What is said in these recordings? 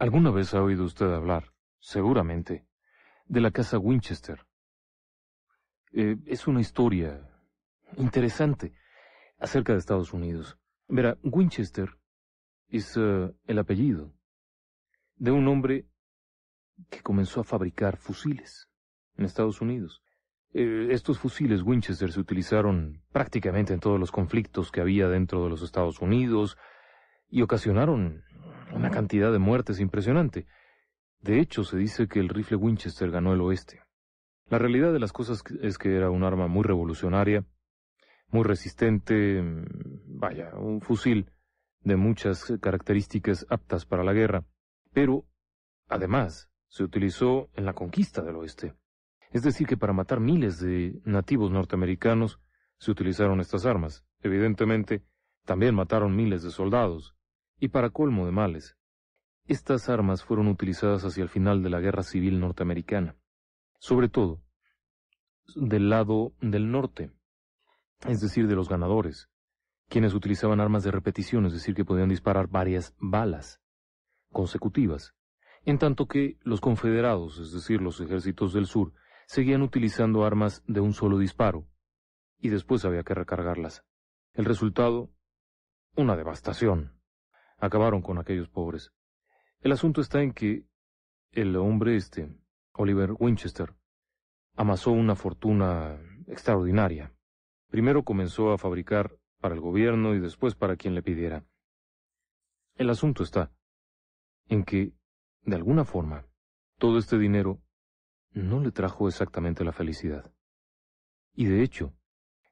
Alguna vez ha oído usted hablar, seguramente, de la casa Winchester. Eh, es una historia interesante acerca de Estados Unidos. Verá, Winchester es eh, el apellido de un hombre que comenzó a fabricar fusiles en Estados Unidos. Eh, estos fusiles Winchester se utilizaron prácticamente en todos los conflictos que había dentro de los Estados Unidos, y ocasionaron una cantidad de muertes impresionante. De hecho, se dice que el rifle Winchester ganó el oeste. La realidad de las cosas es que era un arma muy revolucionaria, muy resistente, vaya, un fusil de muchas características aptas para la guerra, pero además se utilizó en la conquista del oeste. Es decir, que para matar miles de nativos norteamericanos se utilizaron estas armas. Evidentemente, también mataron miles de soldados. Y para colmo de males, estas armas fueron utilizadas hacia el final de la Guerra Civil norteamericana, sobre todo del lado del norte, es decir, de los ganadores, quienes utilizaban armas de repetición, es decir, que podían disparar varias balas consecutivas, en tanto que los confederados, es decir, los ejércitos del sur, seguían utilizando armas de un solo disparo, y después había que recargarlas. El resultado, una devastación. Acabaron con aquellos pobres. El asunto está en que el hombre este, Oliver Winchester, amasó una fortuna extraordinaria. Primero comenzó a fabricar para el gobierno y después para quien le pidiera. El asunto está en que, de alguna forma, todo este dinero no le trajo exactamente la felicidad. Y de hecho,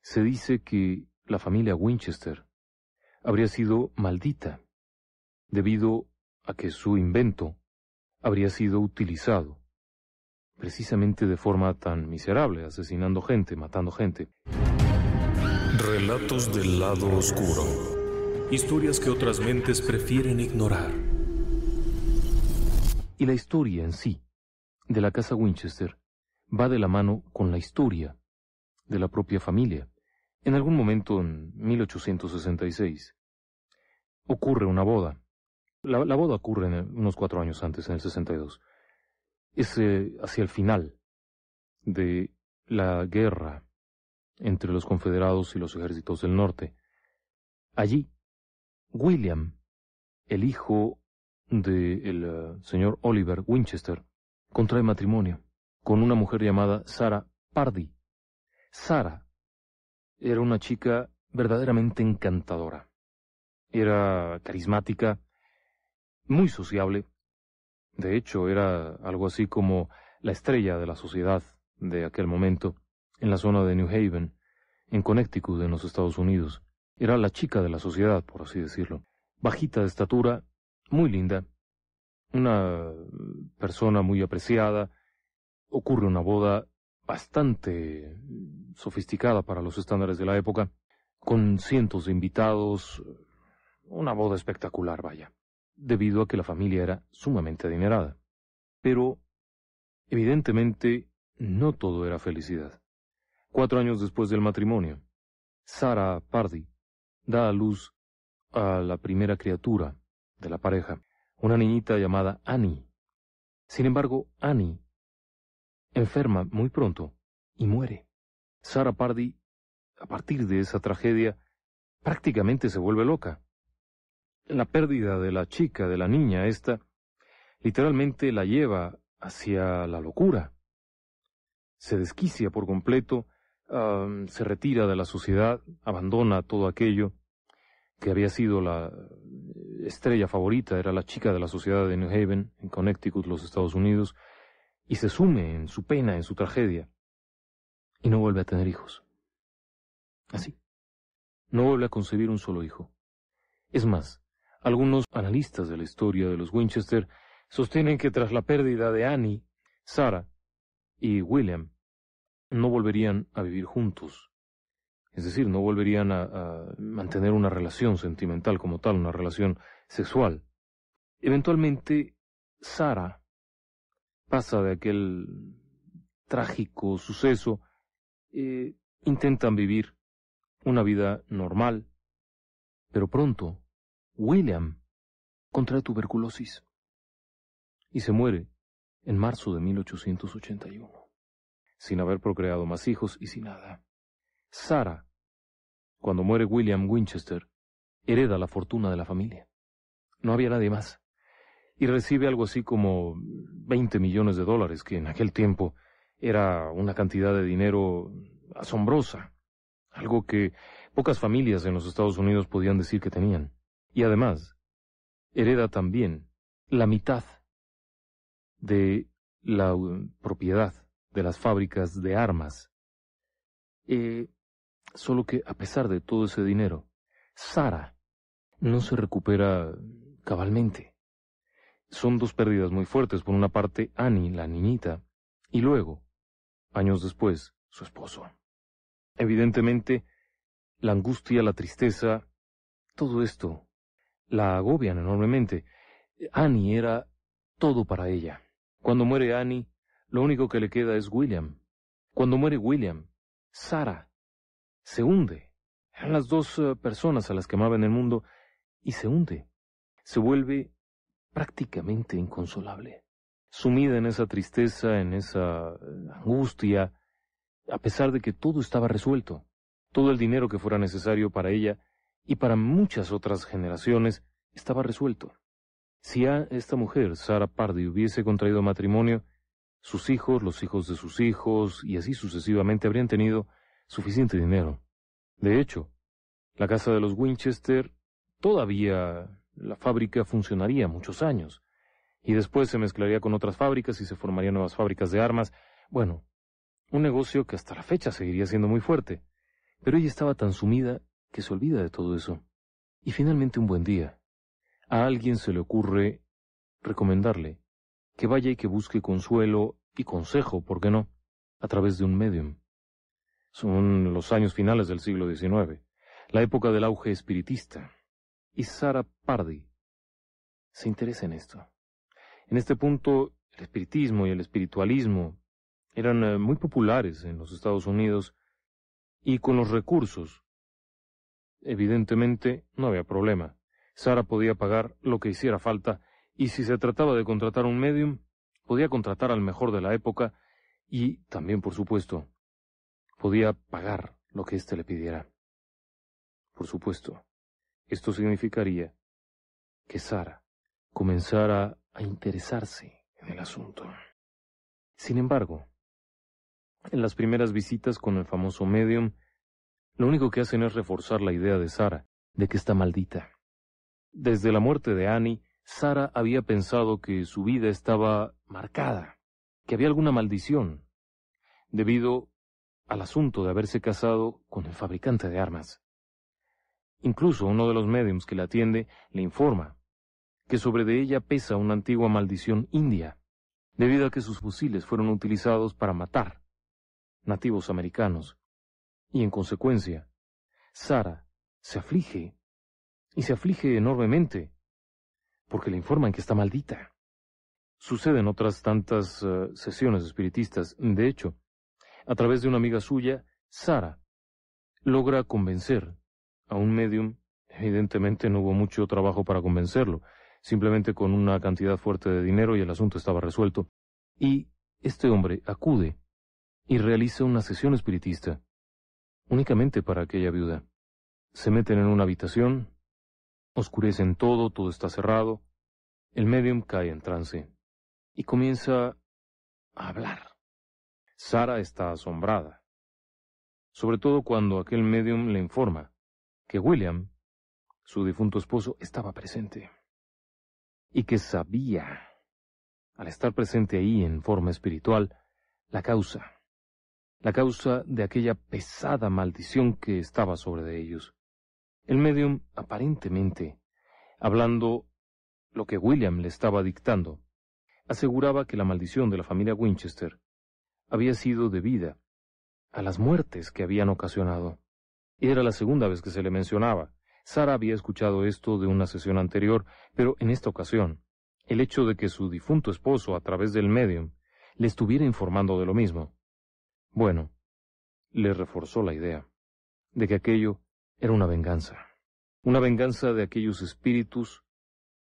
se dice que la familia Winchester habría sido maldita debido a que su invento habría sido utilizado precisamente de forma tan miserable, asesinando gente, matando gente. Relatos del lado oscuro. Historias que otras mentes prefieren ignorar. Y la historia en sí, de la casa Winchester, va de la mano con la historia de la propia familia. En algún momento en 1866 ocurre una boda. La, boda ocurre en, unos cuatro años antes, en el 62. Es eh, hacia el final de la guerra entre los confederados y los ejércitos del norte. Allí, William, el hijo del de eh, señor Oliver Winchester, contrae matrimonio con una mujer llamada Sarah Pardy. Sarah era una chica verdaderamente encantadora. Era carismática, muy sociable. De hecho, era algo así como la estrella de la sociedad de aquel momento en la zona de New Haven, en Connecticut, en los Estados Unidos. Era la chica de la sociedad, por así decirlo. Bajita de estatura, muy linda, una persona muy apreciada. Ocurre una boda bastante sofisticada para los estándares de la época, con cientos de invitados, una boda espectacular, vaya debido a que la familia era sumamente adinerada. Pero, evidentemente, no todo era felicidad. Cuatro años después del matrimonio, Sara Pardi da a luz a la primera criatura de la pareja, una niñita llamada Annie. Sin embargo, Annie enferma muy pronto y muere. Sara Pardi, a partir de esa tragedia, prácticamente se vuelve loca la pérdida de la chica, de la niña esta, literalmente la lleva hacia la locura. Se desquicia por completo, se retira de la sociedad, abandona todo aquello que había sido la estrella favorita, era la chica de la sociedad de New Haven, en Connecticut, los Estados Unidos, y se sume en su pena, en su tragedia, y no vuelve a tener hijos. Así. No vuelve a concebir un solo hijo. Es más, algunos analistas de la historia de los Winchester sostienen que tras la pérdida de Annie, Sarah y William no volverían a vivir juntos. Es decir, no volverían a, mantener una relación sentimental como tal, una relación sexual. Eventualmente, Sarah pasa de aquel trágico suceso, eh, intentan vivir una vida normal, pero pronto William contrae tuberculosis y se muere en marzo de 1881, sin haber procreado más hijos y sin nada. Sara, cuando muere William Winchester, hereda la fortuna de la familia. No había nadie más. Y recibe algo así como 20 millones de dólares, que en aquel tiempo era una cantidad de dinero asombrosa, algo que pocas familias en los Estados Unidos podían decir que tenían. Y además, hereda también la mitad de la uh, propiedad de las fábricas de armas. Eh, solo que a pesar de todo ese dinero, Sara no se recupera cabalmente. Son dos pérdidas muy fuertes. Por una parte, Annie, la niñita, y luego, años después, su esposo. Evidentemente, la angustia, la tristeza, todo esto la agobian enormemente. Annie era todo para ella. Cuando muere Annie, lo único que le queda es William. Cuando muere William, Sara se hunde. Eran las dos eh, personas a las que amaba en el mundo y se hunde. Se vuelve prácticamente inconsolable. Sumida en esa tristeza, en esa eh, angustia, a pesar de que todo estaba resuelto. Todo el dinero que fuera necesario para ella y para muchas otras generaciones estaba resuelto. Si a esta mujer, Sara Pardee, hubiese contraído matrimonio, sus hijos, los hijos de sus hijos, y así sucesivamente habrían tenido suficiente dinero. De hecho, la casa de los Winchester todavía la fábrica funcionaría muchos años, y después se mezclaría con otras fábricas y se formarían nuevas fábricas de armas. Bueno, un negocio que hasta la fecha seguiría siendo muy fuerte. Pero ella estaba tan sumida se olvida de todo eso. Y finalmente un buen día, a alguien se le ocurre recomendarle que vaya y que busque consuelo y consejo, ¿por qué no?, a través de un medium. Son los años finales del siglo XIX, la época del auge espiritista. Y Sara Pardi se interesa en esto. En este punto, el espiritismo y el espiritualismo eran eh, muy populares en los Estados Unidos y con los recursos Evidentemente, no había problema. Sara podía pagar lo que hiciera falta, y si se trataba de contratar un medium, podía contratar al mejor de la época, y también, por supuesto, podía pagar lo que éste le pidiera. Por supuesto, esto significaría que Sara comenzara a interesarse en el asunto. Sin embargo, en las primeras visitas con el famoso medium, lo único que hacen es reforzar la idea de Sara, de que está maldita. Desde la muerte de Annie, Sara había pensado que su vida estaba marcada, que había alguna maldición, debido al asunto de haberse casado con el fabricante de armas. Incluso uno de los médiums que la atiende le informa que sobre de ella pesa una antigua maldición india, debido a que sus fusiles fueron utilizados para matar nativos americanos y en consecuencia, Sara se aflige, y se aflige enormemente, porque le informan que está maldita. Suceden otras tantas eh, sesiones espiritistas. De hecho, a través de una amiga suya, Sara, logra convencer a un medium. Evidentemente no hubo mucho trabajo para convencerlo, simplemente con una cantidad fuerte de dinero y el asunto estaba resuelto. Y este hombre acude y realiza una sesión espiritista únicamente para aquella viuda. Se meten en una habitación, oscurecen todo, todo está cerrado, el medium cae en trance y comienza a hablar. Sara está asombrada, sobre todo cuando aquel medium le informa que William, su difunto esposo, estaba presente y que sabía, al estar presente ahí en forma espiritual, la causa la causa de aquella pesada maldición que estaba sobre de ellos. El medium, aparentemente, hablando lo que William le estaba dictando, aseguraba que la maldición de la familia Winchester había sido debida a las muertes que habían ocasionado. Era la segunda vez que se le mencionaba. Sara había escuchado esto de una sesión anterior, pero en esta ocasión, el hecho de que su difunto esposo, a través del medium, le estuviera informando de lo mismo, bueno, le reforzó la idea de que aquello era una venganza, una venganza de aquellos espíritus,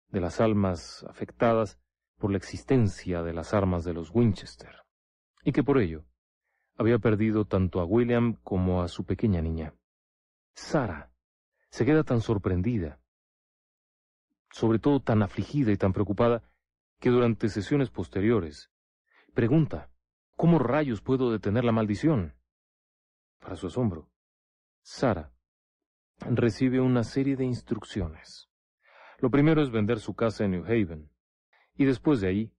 de las almas afectadas por la existencia de las armas de los Winchester, y que por ello había perdido tanto a William como a su pequeña niña. Sara se queda tan sorprendida, sobre todo tan afligida y tan preocupada, que durante sesiones posteriores pregunta ¿Cómo rayos puedo detener la maldición? Para su asombro, Sara recibe una serie de instrucciones. Lo primero es vender su casa en New Haven, y después de ahí,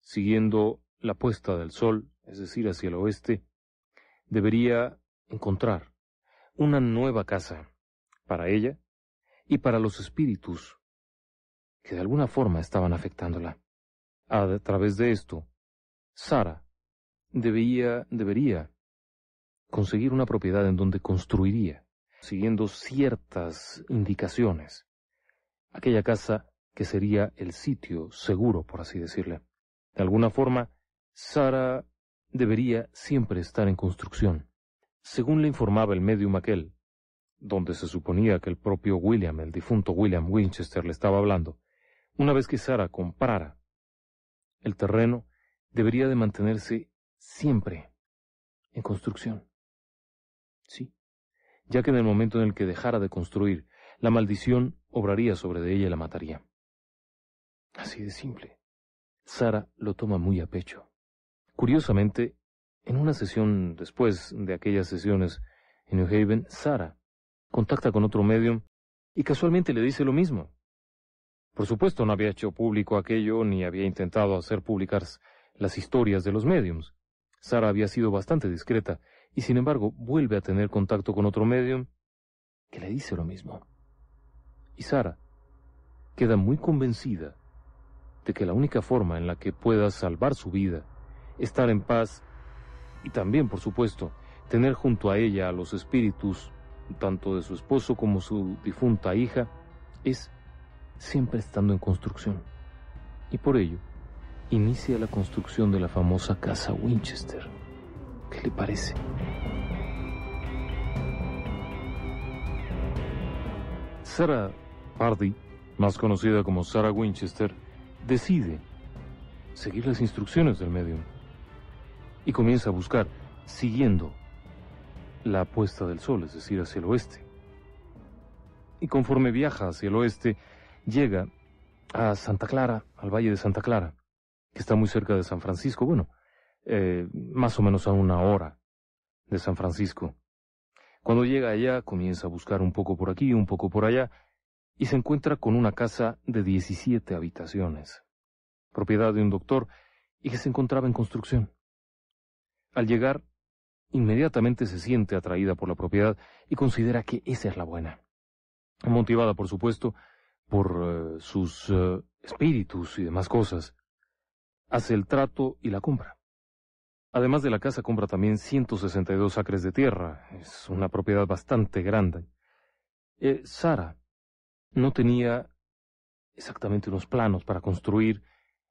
siguiendo la puesta del sol, es decir, hacia el oeste, debería encontrar una nueva casa para ella y para los espíritus que de alguna forma estaban afectándola. A través de esto, Sara debía, debería conseguir una propiedad en donde construiría, siguiendo ciertas indicaciones, aquella casa que sería el sitio seguro, por así decirle. De alguna forma, Sara debería siempre estar en construcción. Según le informaba el medium aquel, donde se suponía que el propio William, el difunto William Winchester, le estaba hablando, una vez que Sara comprara el terreno, debería de mantenerse siempre en construcción. Sí, ya que en el momento en el que dejara de construir, la maldición obraría sobre de ella y la mataría. Así de simple. Sara lo toma muy a pecho. Curiosamente, en una sesión después de aquellas sesiones en New Haven, Sara contacta con otro medium y casualmente le dice lo mismo. Por supuesto, no había hecho público aquello ni había intentado hacer publicar las historias de los mediums. Sara había sido bastante discreta, y sin embargo vuelve a tener contacto con otro medium que le dice lo mismo. Y Sara queda muy convencida de que la única forma en la que pueda salvar su vida, estar en paz y también, por supuesto, tener junto a ella a los espíritus, tanto de su esposo como su difunta hija, es siempre estando en construcción. Y por ello, inicia la construcción de la famosa Casa Winchester. ¿Qué le parece? Sarah Hardy, más conocida como Sarah Winchester, decide seguir las instrucciones del medio y comienza a buscar siguiendo la puesta del sol, es decir, hacia el oeste. Y conforme viaja hacia el oeste, llega a Santa Clara, al Valle de Santa Clara que está muy cerca de San Francisco, bueno, eh, más o menos a una hora de San Francisco. Cuando llega allá, comienza a buscar un poco por aquí, un poco por allá, y se encuentra con una casa de 17 habitaciones, propiedad de un doctor, y que se encontraba en construcción. Al llegar, inmediatamente se siente atraída por la propiedad y considera que esa es la buena. Motivada, por supuesto, por eh, sus eh, espíritus y demás cosas, hace el trato y la compra. Además de la casa compra también 162 acres de tierra, es una propiedad bastante grande. Eh, Sara no tenía exactamente unos planos para construir,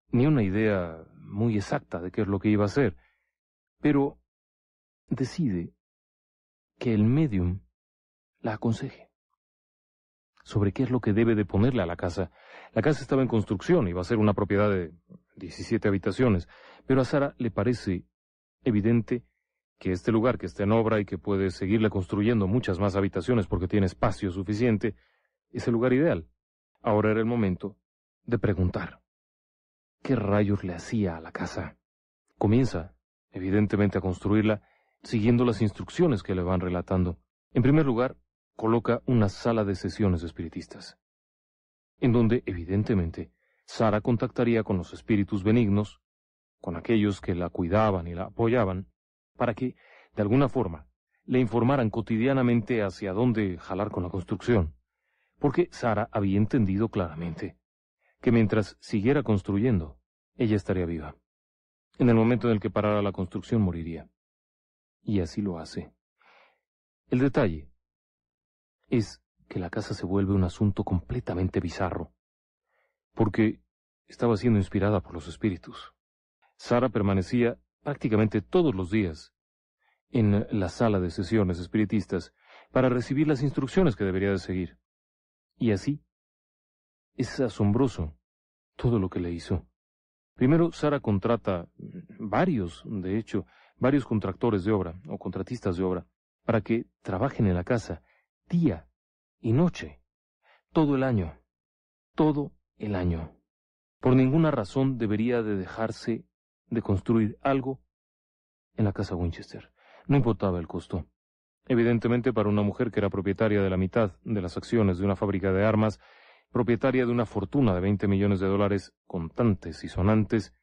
ni una idea muy exacta de qué es lo que iba a hacer, pero decide que el medium la aconseje sobre qué es lo que debe de ponerle a la casa. La casa estaba en construcción, y iba a ser una propiedad de 17 habitaciones, pero a Sara le parece evidente que este lugar que está en obra y que puede seguirle construyendo muchas más habitaciones porque tiene espacio suficiente, es el lugar ideal. Ahora era el momento de preguntar. ¿Qué rayos le hacía a la casa? Comienza, evidentemente, a construirla siguiendo las instrucciones que le van relatando. En primer lugar, coloca una sala de sesiones espiritistas, en donde, evidentemente, Sara contactaría con los espíritus benignos, con aquellos que la cuidaban y la apoyaban, para que, de alguna forma, le informaran cotidianamente hacia dónde jalar con la construcción, porque Sara había entendido claramente que mientras siguiera construyendo, ella estaría viva. En el momento en el que parara la construcción moriría. Y así lo hace. El detalle es que la casa se vuelve un asunto completamente bizarro porque estaba siendo inspirada por los espíritus. Sara permanecía prácticamente todos los días en la sala de sesiones espiritistas para recibir las instrucciones que debería de seguir. Y así, es asombroso todo lo que le hizo. Primero, Sara contrata varios, de hecho, varios contractores de obra o contratistas de obra para que trabajen en la casa día y noche, todo el año, todo el año. Por ninguna razón debería de dejarse de construir algo en la casa Winchester. No importaba el costo. Evidentemente para una mujer que era propietaria de la mitad de las acciones de una fábrica de armas, propietaria de una fortuna de 20 millones de dólares contantes y sonantes,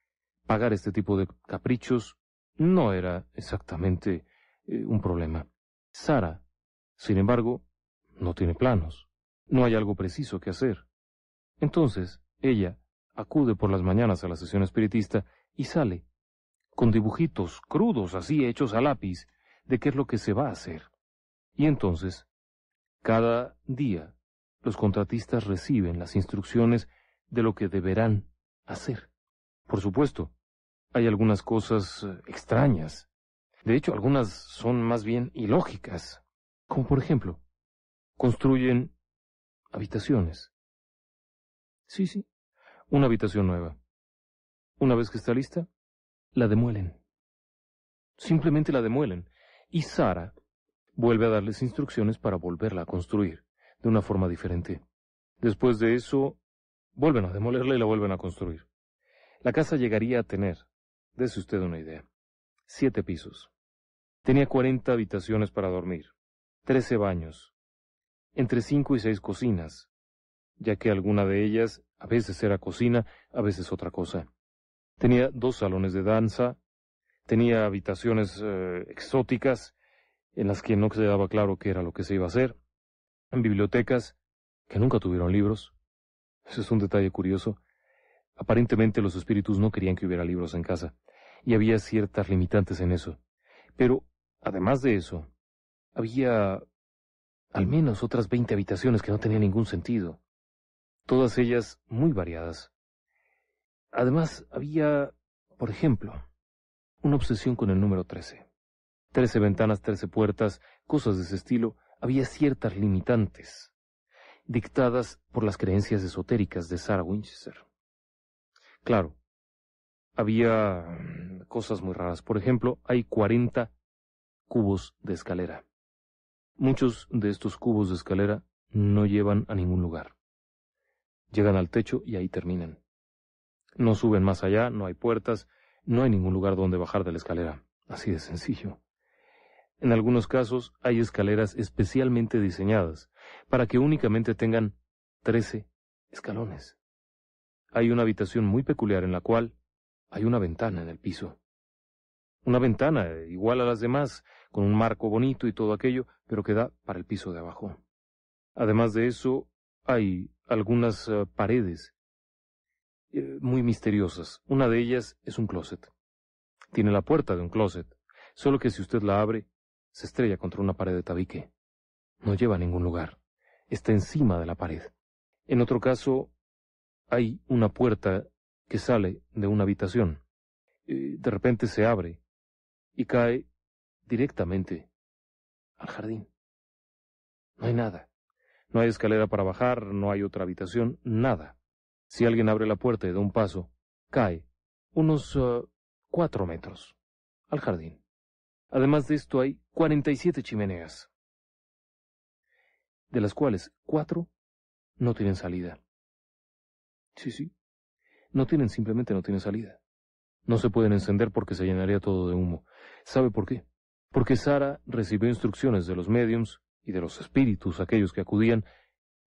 pagar este tipo de caprichos no era exactamente eh, un problema. Sara, sin embargo, no tiene planos. No hay algo preciso que hacer. Entonces, ella acude por las mañanas a la sesión espiritista y sale, con dibujitos crudos así hechos a lápiz, de qué es lo que se va a hacer. Y entonces, cada día, los contratistas reciben las instrucciones de lo que deberán hacer. Por supuesto, hay algunas cosas eh, extrañas. De hecho, algunas son más bien ilógicas. Como por ejemplo, construyen habitaciones Sí, sí. Una habitación nueva. Una vez que está lista, la demuelen. Simplemente la demuelen. Y Sara vuelve a darles instrucciones para volverla a construir de una forma diferente. Después de eso, vuelven a demolerla y la vuelven a construir. La casa llegaría a tener, dése usted una idea, siete pisos. Tenía cuarenta habitaciones para dormir, trece baños, entre cinco y seis cocinas, ya que alguna de ellas a veces era cocina, a veces otra cosa. Tenía dos salones de danza, tenía habitaciones eh, exóticas, en las que no se daba claro qué era lo que se iba a hacer, bibliotecas que nunca tuvieron libros. Ese es un detalle curioso. Aparentemente los espíritus no querían que hubiera libros en casa, y había ciertas limitantes en eso. Pero, además de eso, había al menos otras veinte habitaciones que no tenían ningún sentido todas ellas muy variadas. Además, había, por ejemplo, una obsesión con el número 13. Trece ventanas, trece puertas, cosas de ese estilo, había ciertas limitantes, dictadas por las creencias esotéricas de Sarah Winchester. Claro, había cosas muy raras. Por ejemplo, hay 40 cubos de escalera. Muchos de estos cubos de escalera no llevan a ningún lugar. Llegan al techo y ahí terminan. No suben más allá, no hay puertas, no hay ningún lugar donde bajar de la escalera. Así de sencillo. En algunos casos hay escaleras especialmente diseñadas para que únicamente tengan trece escalones. Hay una habitación muy peculiar en la cual hay una ventana en el piso. Una ventana igual a las demás, con un marco bonito y todo aquello, pero que da para el piso de abajo. Además de eso, hay algunas eh, paredes eh, muy misteriosas. Una de ellas es un closet. Tiene la puerta de un closet, solo que si usted la abre, se estrella contra una pared de tabique. No lleva a ningún lugar. Está encima de la pared. En otro caso, hay una puerta que sale de una habitación. de repente se abre y cae directamente al jardín. No hay nada. No hay escalera para bajar, no hay otra habitación, nada. Si alguien abre la puerta y da un paso, cae unos eh, cuatro metros al jardín. Además de esto hay siete chimeneas, de las cuales cuatro no tienen salida. Sí, sí. No tienen, simplemente no tienen salida. No se pueden encender porque se llenaría todo de humo. ¿Sabe por qué? Porque Sara recibió instrucciones de los mediums y de los espíritus aquellos que acudían,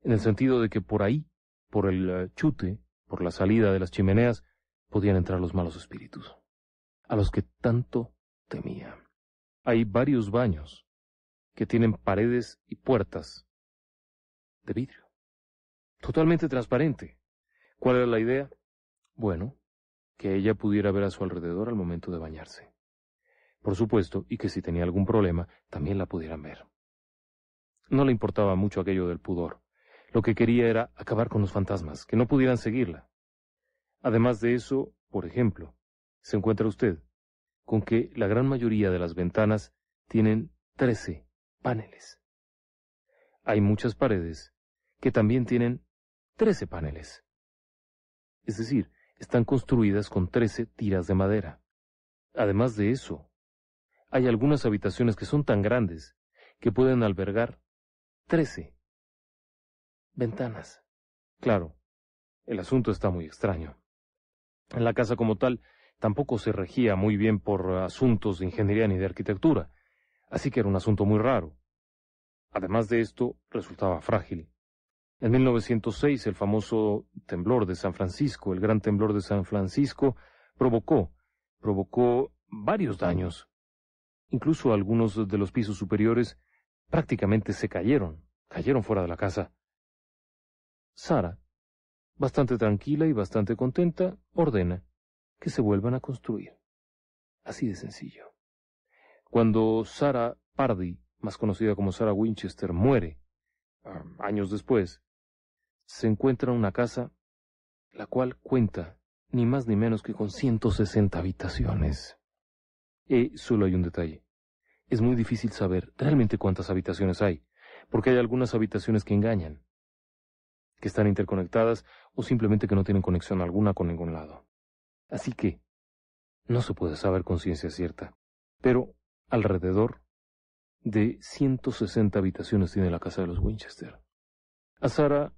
en el sentido de que por ahí, por el eh, chute, por la salida de las chimeneas, podían entrar los malos espíritus, a los que tanto temía. Hay varios baños que tienen paredes y puertas de vidrio, totalmente transparente. ¿Cuál era la idea? Bueno, que ella pudiera ver a su alrededor al momento de bañarse. Por supuesto, y que si tenía algún problema, también la pudieran ver. No le importaba mucho aquello del pudor. Lo que quería era acabar con los fantasmas, que no pudieran seguirla. Además de eso, por ejemplo, se encuentra usted con que la gran mayoría de las ventanas tienen trece paneles. Hay muchas paredes que también tienen trece paneles. Es decir, están construidas con trece tiras de madera. Además de eso, hay algunas habitaciones que son tan grandes que pueden albergar Trece. Ventanas. Claro, el asunto está muy extraño. En la casa como tal tampoco se regía muy bien por asuntos de ingeniería ni de arquitectura, así que era un asunto muy raro. Además de esto, resultaba frágil. En 1906 el famoso temblor de San Francisco, el gran temblor de San Francisco, provocó, provocó varios daños. Incluso algunos de los pisos superiores prácticamente se cayeron, cayeron fuera de la casa. Sara, bastante tranquila y bastante contenta, ordena que se vuelvan a construir. Así de sencillo. Cuando Sara Pardy, más conocida como Sara Winchester, muere, um, años después, se encuentra una casa la cual cuenta ni más ni menos que con 160 habitaciones. Y solo hay un detalle es muy difícil saber realmente cuántas habitaciones hay, porque hay algunas habitaciones que engañan, que están interconectadas o simplemente que no tienen conexión alguna con ningún lado. Así que, no se puede saber con ciencia cierta, pero alrededor de 160 habitaciones tiene la casa de los Winchester. A Sara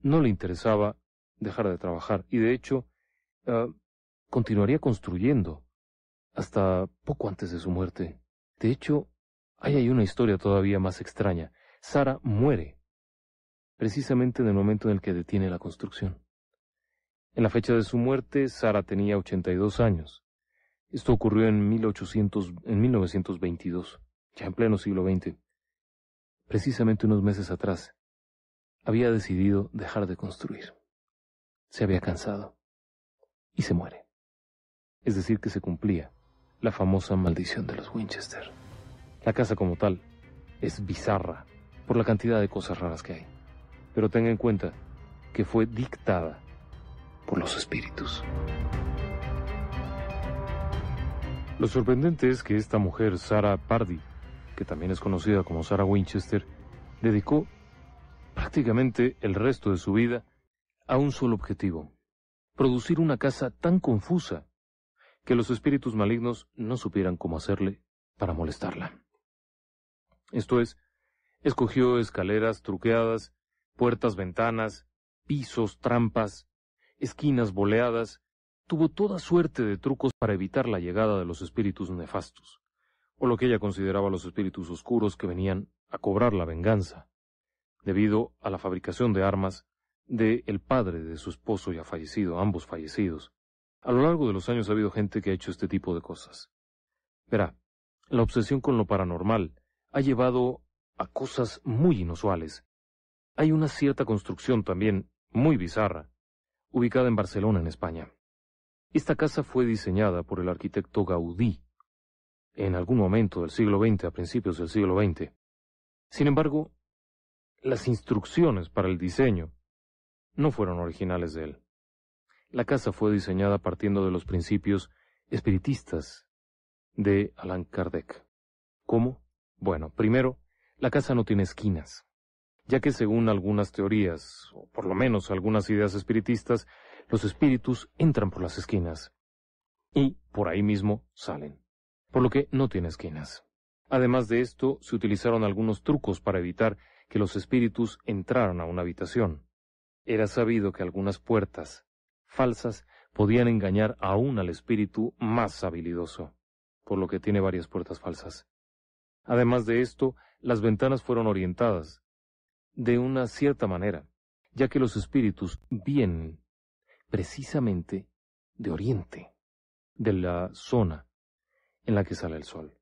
no le interesaba dejar de trabajar y de hecho ah, continuaría construyendo hasta poco antes de su muerte. De hecho, ahí hay una historia todavía más extraña. Sara muere, precisamente en el momento en el que detiene la construcción. En la fecha de su muerte, Sara tenía 82 años. Esto ocurrió en, en 1922, ya en pleno siglo XX. Precisamente unos meses atrás, había decidido dejar de construir. Se había cansado. Y se muere. Es decir, que se cumplía la famosa maldición de los Winchester. La casa como tal es bizarra por la cantidad de cosas raras que hay, pero tenga en cuenta que fue dictada por los espíritus. Lo sorprendente es que esta mujer, Sarah Pardy, que también es conocida como Sarah Winchester, dedicó prácticamente el resto de su vida a un solo objetivo, producir una casa tan confusa que los espíritus malignos no supieran cómo hacerle para molestarla. Esto es, escogió escaleras truqueadas, puertas ventanas, pisos, trampas, esquinas boleadas, tuvo toda suerte de trucos para evitar la llegada de los espíritus nefastos, o lo que ella consideraba los espíritus oscuros que venían a cobrar la venganza, debido a la fabricación de armas de el padre de su esposo ya fallecido, ambos fallecidos, a lo largo de los años ha habido gente que ha hecho este tipo de cosas. Verá, la obsesión con lo paranormal ha llevado a cosas muy inusuales. Hay una cierta construcción también muy bizarra, ubicada en Barcelona, en España. Esta casa fue diseñada por el arquitecto Gaudí en algún momento del siglo XX, a principios del siglo XX. Sin embargo, las instrucciones para el diseño no fueron originales de él. La casa fue diseñada partiendo de los principios espiritistas de Allan Kardec. ¿Cómo? Bueno, primero, la casa no tiene esquinas, ya que según algunas teorías, o por lo menos algunas ideas espiritistas, los espíritus entran por las esquinas y por ahí mismo salen, por lo que no tiene esquinas. Además de esto, se utilizaron algunos trucos para evitar que los espíritus entraran a una habitación. Era sabido que algunas puertas falsas podían engañar aún al espíritu más habilidoso, por lo que tiene varias puertas falsas. Además de esto, las ventanas fueron orientadas, de una cierta manera, ya que los espíritus vienen precisamente de oriente, de la zona en la que sale el sol,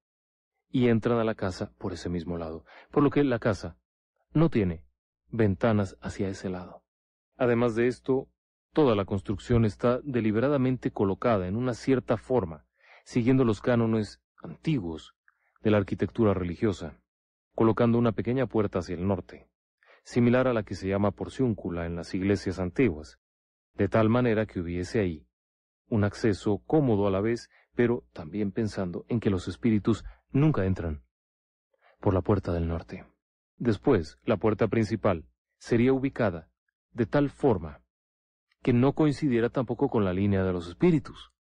y entran a la casa por ese mismo lado, por lo que la casa no tiene ventanas hacia ese lado. Además de esto, Toda la construcción está deliberadamente colocada en una cierta forma, siguiendo los cánones antiguos de la arquitectura religiosa, colocando una pequeña puerta hacia el norte, similar a la que se llama porciúncula en las iglesias antiguas, de tal manera que hubiese ahí un acceso cómodo a la vez, pero también pensando en que los espíritus nunca entran por la puerta del norte. Después, la puerta principal sería ubicada de tal forma que no coincidiera tampoco con la línea de los espíritus.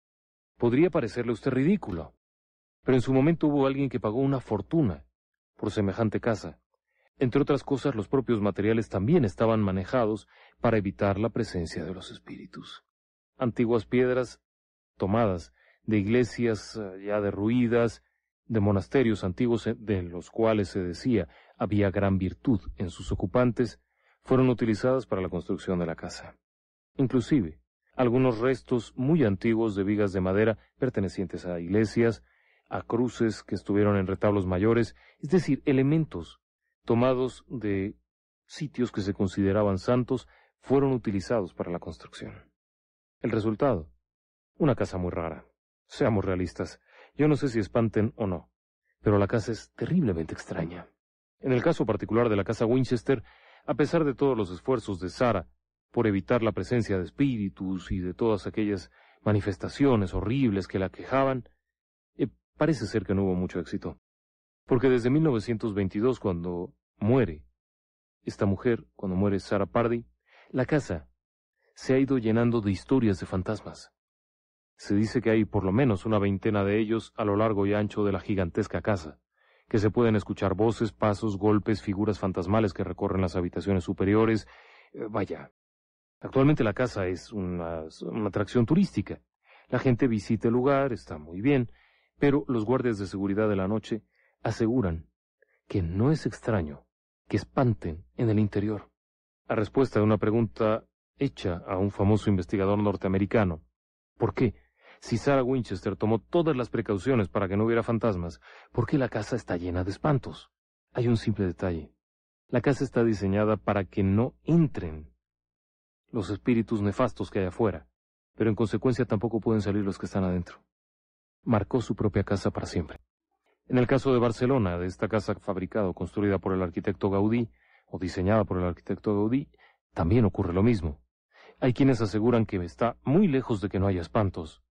Podría parecerle a usted ridículo, pero en su momento hubo alguien que pagó una fortuna por semejante casa. Entre otras cosas, los propios materiales también estaban manejados para evitar la presencia de los espíritus. Antiguas piedras tomadas de iglesias eh, ya derruidas, de monasterios antiguos eh, de los cuales se decía había gran virtud en sus ocupantes, fueron utilizadas para la construcción de la casa. Inclusive, algunos restos muy antiguos de vigas de madera pertenecientes a iglesias, a cruces que estuvieron en retablos mayores, es decir, elementos tomados de sitios que se consideraban santos fueron utilizados para la construcción. El resultado, una casa muy rara. Seamos realistas, yo no sé si espanten o no, pero la casa es terriblemente extraña. En el caso particular de la casa Winchester, a pesar de todos los esfuerzos de Sara por evitar la presencia de espíritus y de todas aquellas manifestaciones horribles que la quejaban, eh, parece ser que no hubo mucho éxito. Porque desde 1922, cuando muere esta mujer, cuando muere Sarah Pardy, la casa se ha ido llenando de historias de fantasmas. Se dice que hay por lo menos una veintena de ellos a lo largo y ancho de la gigantesca casa, que se pueden escuchar voces, pasos, golpes, figuras fantasmales que recorren las habitaciones superiores, eh, vaya, Actualmente la casa es una, atracción turística. La gente visita el lugar, está muy bien, pero los guardias de seguridad de la noche aseguran que no es extraño que espanten en el interior. A respuesta de una pregunta hecha a un famoso investigador norteamericano, ¿por qué? Si Sarah Winchester tomó todas las precauciones para que no hubiera fantasmas, ¿por qué la casa está llena de espantos? Hay un simple detalle. La casa está diseñada para que no entren los espíritus nefastos que hay afuera, pero en consecuencia tampoco pueden salir los que están adentro. Marcó su propia casa para siempre. En el caso de Barcelona, de esta casa fabricada o construida por el arquitecto Gaudí, o diseñada por el arquitecto Gaudí, también ocurre lo mismo. Hay quienes aseguran que está muy lejos de que no haya espantos,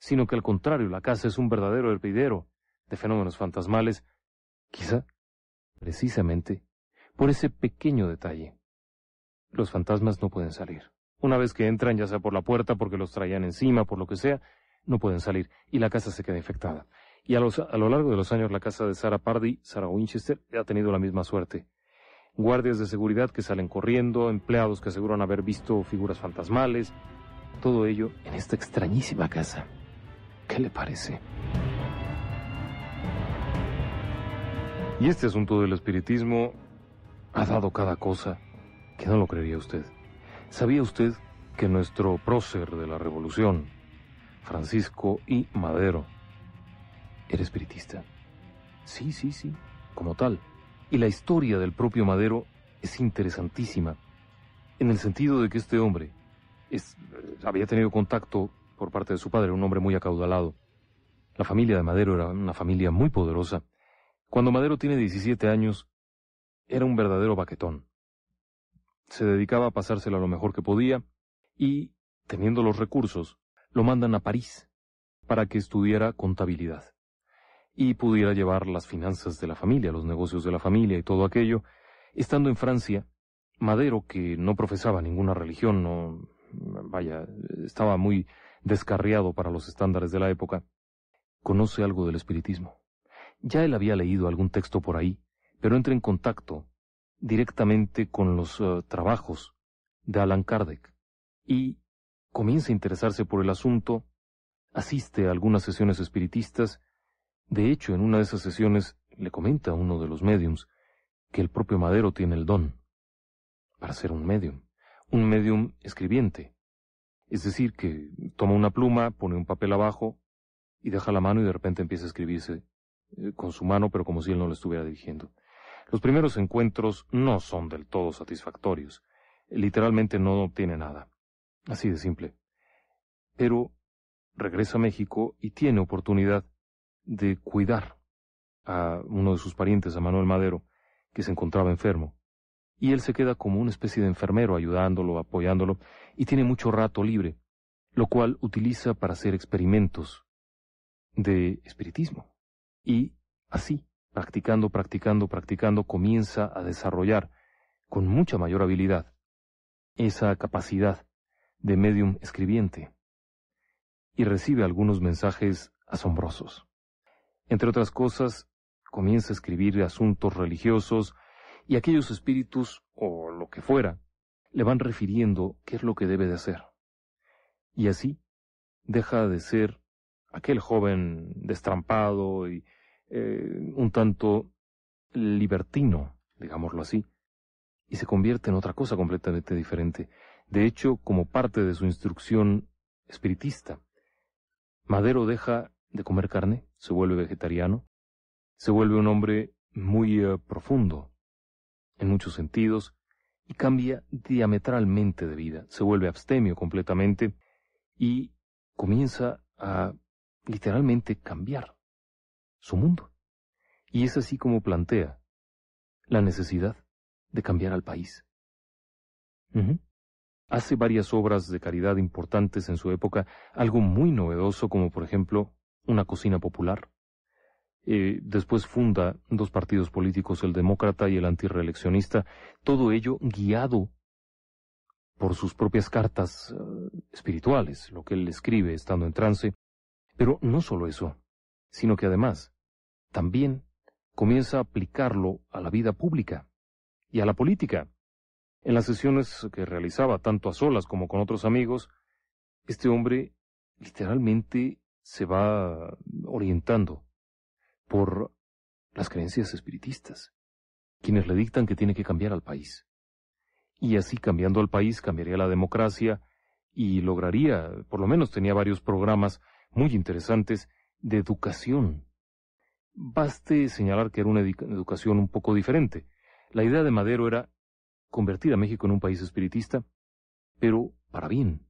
sino que al contrario, la casa es un verdadero hervidero de fenómenos fantasmales, quizá precisamente por ese pequeño detalle. Los fantasmas no pueden salir. Una vez que entran, ya sea por la puerta, porque los traían encima, por lo que sea, no pueden salir y la casa se queda infectada. Y a, lo largo de los años la casa de Sarah Pardy, Sarah Winchester, ha tenido la misma suerte. Guardias de seguridad que salen corriendo, empleados que aseguran haber visto figuras fantasmales, todo ello en esta extrañísima casa. ¿Qué le parece? Y este asunto del espiritismo ha dado cada cosa que no lo creería usted. ¿Sabía usted que nuestro prócer de la revolución, Francisco I. Madero, era espiritista? Sí, sí, sí, como tal. Y la historia del propio Madero es interesantísima, en el sentido de que este hombre había tenido contacto por parte de su padre, un hombre muy acaudalado. La familia de Madero era una familia muy poderosa. Cuando Madero tiene 17 años, era un verdadero baquetón se dedicaba a pasársela lo mejor que podía y, teniendo los recursos, lo mandan a París para que estudiara contabilidad y pudiera llevar las finanzas de la familia, los negocios de la familia y todo aquello. Estando en Francia, Madero, que no profesaba ninguna religión, no, vaya, estaba muy descarriado para los estándares de la época, conoce algo del espiritismo. Ya él había leído algún texto por ahí, pero entra en contacto directamente con los eh, trabajos de Alan Kardec y comienza a interesarse por el asunto, asiste a algunas sesiones espiritistas, de hecho en una de esas sesiones le comenta a uno de los mediums que el propio Madero tiene el don para ser un medium, un medium escribiente, es decir, que toma una pluma, pone un papel abajo y deja la mano y de repente empieza a escribirse eh, con su mano, pero como si él no lo estuviera dirigiendo. Los primeros encuentros no son del todo satisfactorios. Literalmente no obtiene nada. Así de simple. Pero regresa a México y tiene oportunidad de cuidar a uno de sus parientes, a Manuel Madero, que se encontraba enfermo. Y él se queda como una especie de enfermero ayudándolo, apoyándolo, y tiene mucho rato libre, lo cual utiliza para hacer experimentos de espiritismo. Y así practicando, practicando, practicando, comienza a desarrollar con mucha mayor habilidad esa capacidad de medium escribiente y recibe algunos mensajes asombrosos. Entre otras cosas, comienza a escribir asuntos religiosos y aquellos espíritus, o lo que fuera, le van refiriendo qué es lo que debe de hacer. Y así deja de ser aquel joven destrampado y eh, un tanto libertino, digámoslo así, y se convierte en otra cosa completamente diferente. De hecho, como parte de su instrucción espiritista, Madero deja de comer carne, se vuelve vegetariano, se vuelve un hombre muy eh, profundo, en muchos sentidos, y cambia diametralmente de vida, se vuelve abstemio completamente y comienza a literalmente cambiar su mundo. Y es así como plantea la necesidad de cambiar al país. Hace varias obras de caridad importantes en su época, algo muy novedoso como por ejemplo una cocina popular. Eh, después funda dos partidos políticos, el demócrata y el antirreeleccionista, todo ello guiado por sus propias cartas eh, espirituales, lo que él escribe estando en trance. Pero no solo eso sino que además, también comienza a aplicarlo a la vida pública y a la política. En las sesiones que realizaba, tanto a solas como con otros amigos, este hombre literalmente se va orientando por las creencias espiritistas, quienes le dictan que tiene que cambiar al país. Y así cambiando al país cambiaría la democracia y lograría, por lo menos tenía varios programas muy interesantes de educación. Baste señalar que era una educación un poco diferente. La idea de Madero era convertir a México en un país espiritista, pero para bien,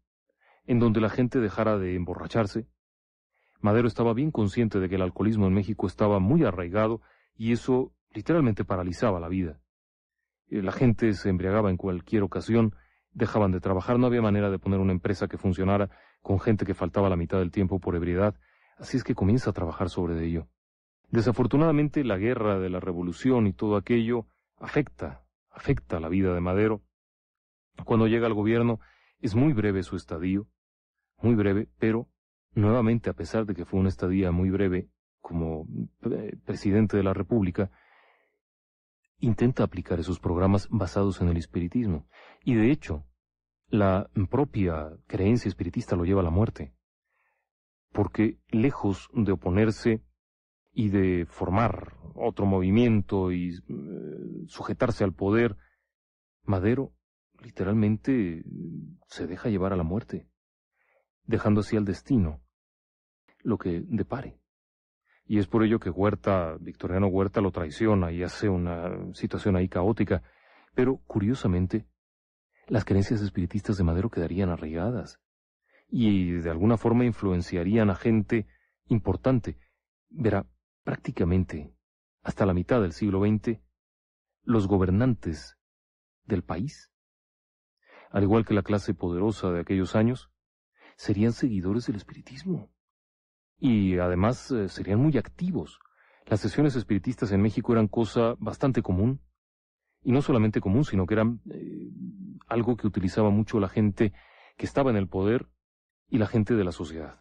en donde la gente dejara de emborracharse. Madero estaba bien consciente de que el alcoholismo en México estaba muy arraigado y eso literalmente paralizaba la vida. Eh, la gente se embriagaba en cualquier ocasión, dejaban de trabajar, no había manera de poner una empresa que funcionara con gente que faltaba la mitad del tiempo por ebriedad, Así es que comienza a trabajar sobre ello. Desafortunadamente la guerra de la revolución y todo aquello afecta, afecta la vida de Madero. Cuando llega al gobierno es muy breve su estadío, muy breve, pero nuevamente a pesar de que fue una estadía muy breve como eh, presidente de la República, intenta aplicar esos programas basados en el espiritismo. Y de hecho, la propia creencia espiritista lo lleva a la muerte porque lejos de oponerse y de formar otro movimiento y eh, sujetarse al poder, Madero literalmente eh, se deja llevar a la muerte, dejando así al destino lo que depare. Y es por ello que Huerta, Victoriano Huerta lo traiciona y hace una situación ahí caótica. Pero, curiosamente, las creencias espiritistas de Madero quedarían arraigadas y de alguna forma influenciarían a gente importante. Verá, prácticamente hasta la mitad del siglo XX, los gobernantes del país, al igual que la clase poderosa de aquellos años, serían seguidores del espiritismo. Y además eh, serían muy activos. Las sesiones espiritistas en México eran cosa bastante común. Y no solamente común, sino que eran eh, algo que utilizaba mucho la gente que estaba en el poder y la gente de la sociedad.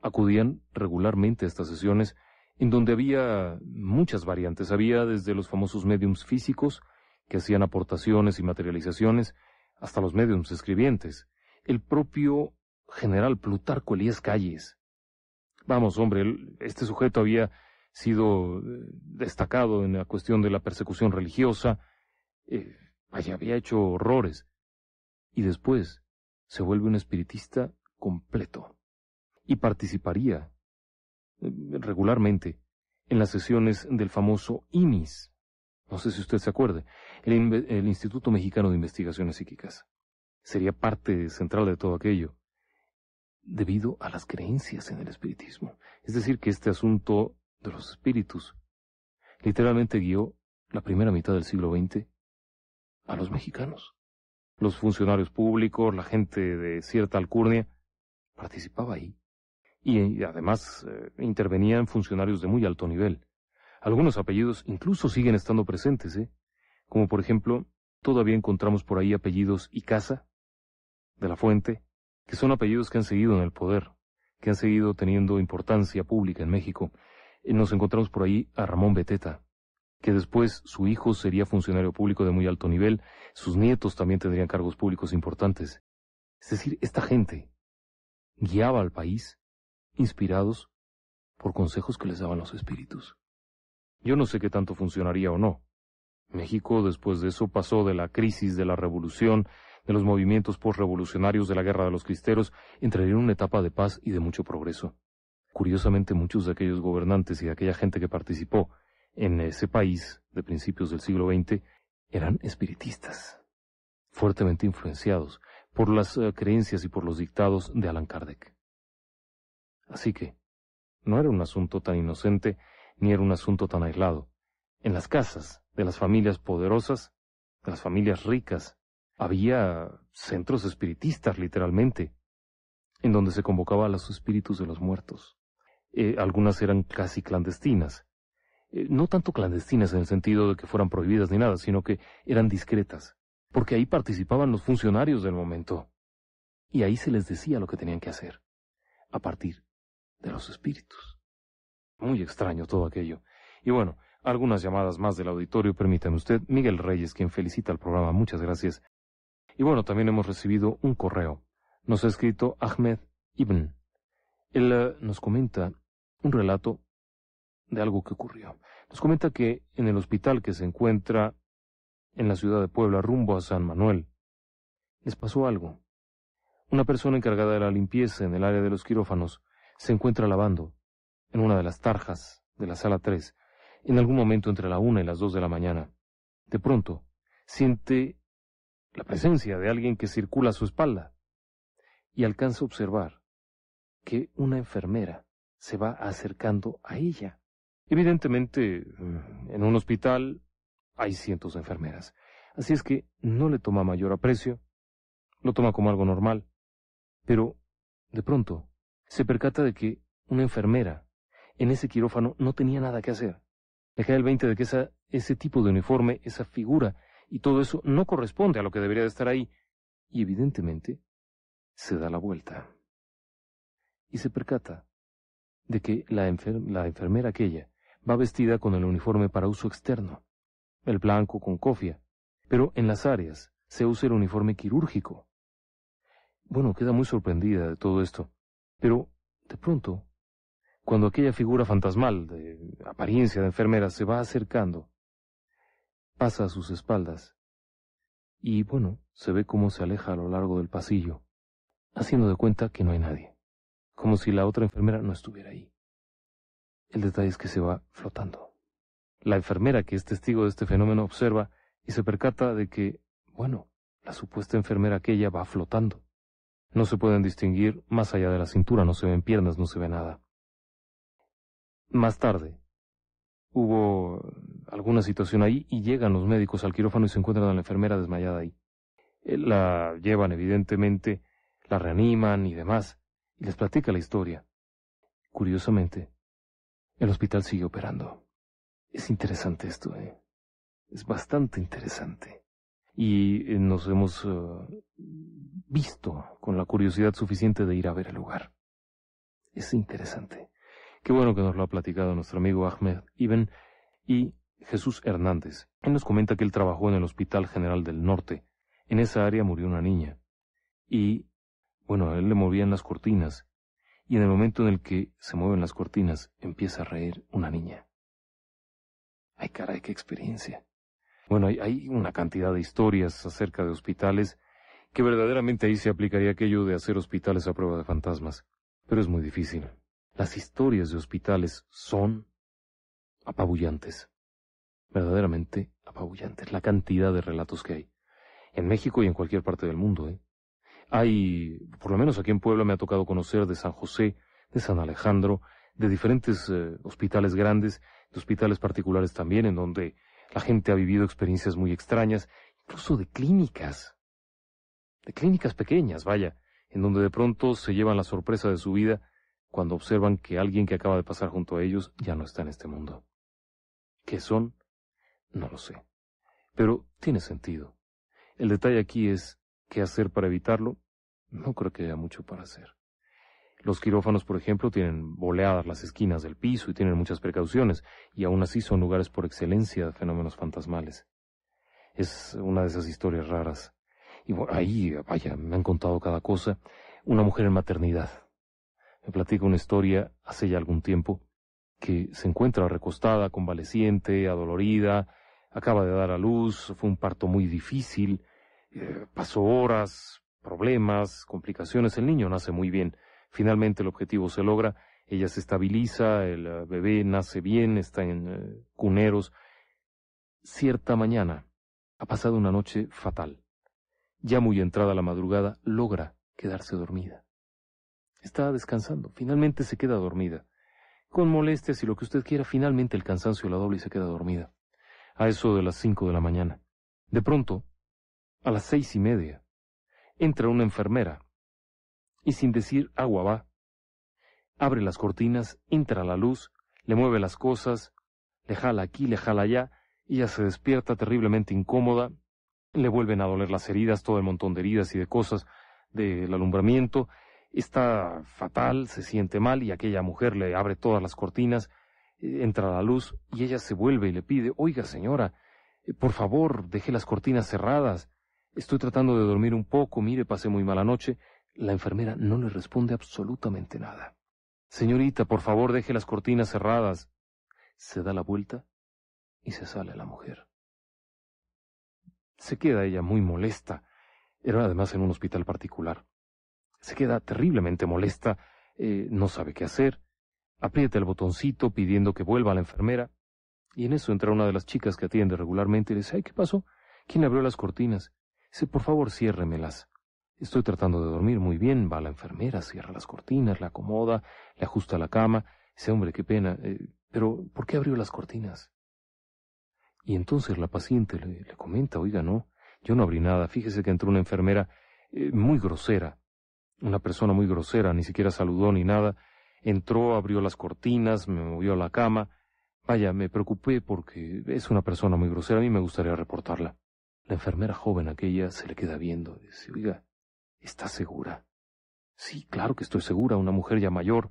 Acudían regularmente a estas sesiones en donde había muchas variantes. Había desde los famosos mediums físicos, que hacían aportaciones y materializaciones, hasta los mediums escribientes. El propio general Plutarco Elías Calles. Vamos, hombre, este sujeto había sido eh, destacado en la cuestión de la persecución religiosa, eh, vaya, había hecho horrores. Y después se vuelve un espiritista completo y participaría eh, regularmente en las sesiones del famoso INIS. No sé si usted se acuerde, el, el, Instituto Mexicano de Investigaciones Psíquicas. Sería parte central de todo aquello, debido a las creencias en el espiritismo. Es decir, que este asunto de los espíritus literalmente guió la primera mitad del siglo XX a los mexicanos. Los funcionarios públicos, la gente de cierta alcurnia, participaba ahí. Y, eh, además eh, intervenían funcionarios de muy alto nivel. Algunos apellidos incluso siguen estando presentes, ¿eh? Como por ejemplo, todavía encontramos por ahí apellidos y casa de la fuente, que son apellidos que han seguido en el poder, que han seguido teniendo importancia pública en México. Eh, nos encontramos por ahí a Ramón Beteta, que después su hijo sería funcionario público de muy alto nivel, sus nietos también tendrían cargos públicos importantes. Es decir, esta gente, guiaba al país, inspirados por consejos que les daban los espíritus. Yo no sé qué tanto funcionaría o no. México después de eso pasó de la crisis de la revolución, de los movimientos postrevolucionarios de la guerra de los cristeros, entraría en una etapa de paz y de mucho progreso. Curiosamente muchos de aquellos gobernantes y de aquella gente que participó en ese país de principios del siglo XX eran espiritistas, fuertemente influenciados por las eh, creencias y por los dictados de Allan Kardec. Así que, no era un asunto tan inocente ni era un asunto tan aislado. En las casas de las familias poderosas, de las familias ricas, había centros espiritistas literalmente, en donde se convocaba a los espíritus de los muertos. Eh, algunas eran casi clandestinas. Eh, no tanto clandestinas en el sentido de que fueran prohibidas ni nada, sino que eran discretas porque ahí participaban los funcionarios del momento. Y ahí se les decía lo que tenían que hacer, a partir de los espíritus. Muy extraño todo aquello. Y bueno, algunas llamadas más del auditorio, permítame usted, Miguel Reyes, quien felicita al programa, muchas gracias. Y bueno, también hemos recibido un correo. Nos ha escrito Ahmed Ibn. Él eh, nos comenta un relato de algo que ocurrió. Nos comenta que en el hospital que se encuentra en la ciudad de Puebla rumbo a San Manuel. Les pasó algo. Una persona encargada de la limpieza en el área de los quirófanos se encuentra lavando, en una de las tarjas de la sala 3, en algún momento entre la una y las dos de la mañana. De pronto, siente la presencia de alguien que circula a su espalda y alcanza a observar que una enfermera se va acercando a ella. Evidentemente, en un hospital hay cientos de enfermeras. Así es que no le toma mayor aprecio, lo toma como algo normal. Pero, de pronto, se percata de que una enfermera en ese quirófano no tenía nada que hacer. Le cae el 20 de que ese tipo de uniforme, esa figura y todo eso no corresponde a lo que debería de estar ahí. Y evidentemente, se da la vuelta. Y se percata de que la, la enfermera aquella va vestida con el uniforme para uso externo el blanco con cofia, pero en las áreas se usa el uniforme quirúrgico. Bueno, queda muy sorprendida de todo esto, pero de pronto, cuando aquella figura fantasmal de apariencia de enfermera se va acercando, pasa a sus espaldas y bueno, se ve cómo se aleja a lo largo del pasillo, haciendo de cuenta que no hay nadie, como si la otra enfermera no estuviera ahí. El detalle es que se va flotando. La enfermera, que es testigo de este fenómeno, observa y se percata de que, bueno, la supuesta enfermera aquella va flotando. No se pueden distinguir más allá de la cintura, no se ven piernas, no se ve nada. Más tarde, hubo alguna situación ahí y llegan los médicos al quirófano y se encuentran a la enfermera desmayada ahí. Eh, la llevan evidentemente, la reaniman y demás, y les platica la historia. Curiosamente, el hospital sigue operando. Es interesante esto, ¿eh? Es bastante interesante. Y eh, nos hemos eh, visto con la curiosidad suficiente de ir a ver el lugar. Es interesante. Qué bueno que nos lo ha platicado nuestro amigo Ahmed Ibn y Jesús Hernández. Él nos comenta que él trabajó en el Hospital General del Norte. En esa área murió una niña. Y, bueno, a él le movían las cortinas. Y en el momento en el que se mueven las cortinas, empieza a reír una niña. Ay, caray, qué experiencia. Bueno, hay, una cantidad de historias acerca de hospitales que verdaderamente ahí se aplicaría aquello de hacer hospitales a prueba de fantasmas. Pero es muy difícil. Las historias de hospitales son apabullantes. Verdaderamente apabullantes. La cantidad de relatos que hay. En México y en cualquier parte del mundo, ¿eh? Hay, por lo menos aquí en Puebla me ha tocado conocer de San José, de San Alejandro, de diferentes eh, hospitales grandes hospitales particulares también, en donde la gente ha vivido experiencias muy extrañas, incluso de clínicas, de clínicas pequeñas, vaya, en donde de pronto se llevan la sorpresa de su vida cuando observan que alguien que acaba de pasar junto a ellos ya no está en este mundo. ¿Qué son? No lo sé. Pero tiene sentido. El detalle aquí es qué hacer para evitarlo. No creo que haya mucho para hacer. Los quirófanos, por ejemplo, tienen boleadas las esquinas del piso y tienen muchas precauciones, y aún así son lugares por excelencia de fenómenos fantasmales. Es una de esas historias raras. Y ahí, vaya, me han contado cada cosa. Una mujer en maternidad. Me platica una historia hace ya algún tiempo que se encuentra recostada, convaleciente, adolorida, acaba de dar a luz, fue un parto muy difícil, eh, pasó horas, problemas, complicaciones, el niño nace muy bien, Finalmente el objetivo se logra, ella se estabiliza, el eh, bebé nace bien, está en eh, cuneros. Cierta mañana, ha pasado una noche fatal. Ya muy entrada la madrugada, logra quedarse dormida. Está descansando, finalmente se queda dormida. Con molestias y lo que usted quiera, finalmente el cansancio la doble y se queda dormida. A eso de las cinco de la mañana. De pronto, a las seis y media, entra una enfermera y sin decir agua va. Abre las cortinas, entra la luz, le mueve las cosas, le jala aquí, le jala allá, ella se despierta terriblemente incómoda, le vuelven a doler las heridas, todo el montón de heridas y de cosas del alumbramiento, está fatal, se siente mal y aquella mujer le abre todas las cortinas, entra la luz y ella se vuelve y le pide, oiga señora, por favor, deje las cortinas cerradas, estoy tratando de dormir un poco, mire, pasé muy mala noche, la enfermera no le responde absolutamente nada. Señorita, por favor, deje las cortinas cerradas. Se da la vuelta y se sale la mujer. Se queda ella muy molesta. Era además en un hospital particular. Se queda terriblemente molesta, eh, no sabe qué hacer. Aprieta el botoncito pidiendo que vuelva la enfermera. Y en eso entra una de las chicas que atiende regularmente y le dice, ay, ¿qué pasó? ¿Quién abrió las cortinas? Dice, por favor, ciérremelas. Estoy tratando de dormir muy bien, va la enfermera, cierra las cortinas, la acomoda, le ajusta la cama. Ese hombre, qué pena, eh, pero ¿por qué abrió las cortinas? Y entonces la paciente le, comenta, oiga, no, yo no abrí nada, fíjese que entró una enfermera eh, muy grosera, una persona muy grosera, ni siquiera saludó ni nada, entró, abrió las cortinas, me movió a la cama, vaya, me preocupé porque es una persona muy grosera, a mí me gustaría reportarla. La enfermera joven aquella se le queda viendo, dice, oiga, ¿Estás segura? Sí, claro que estoy segura, una mujer ya mayor,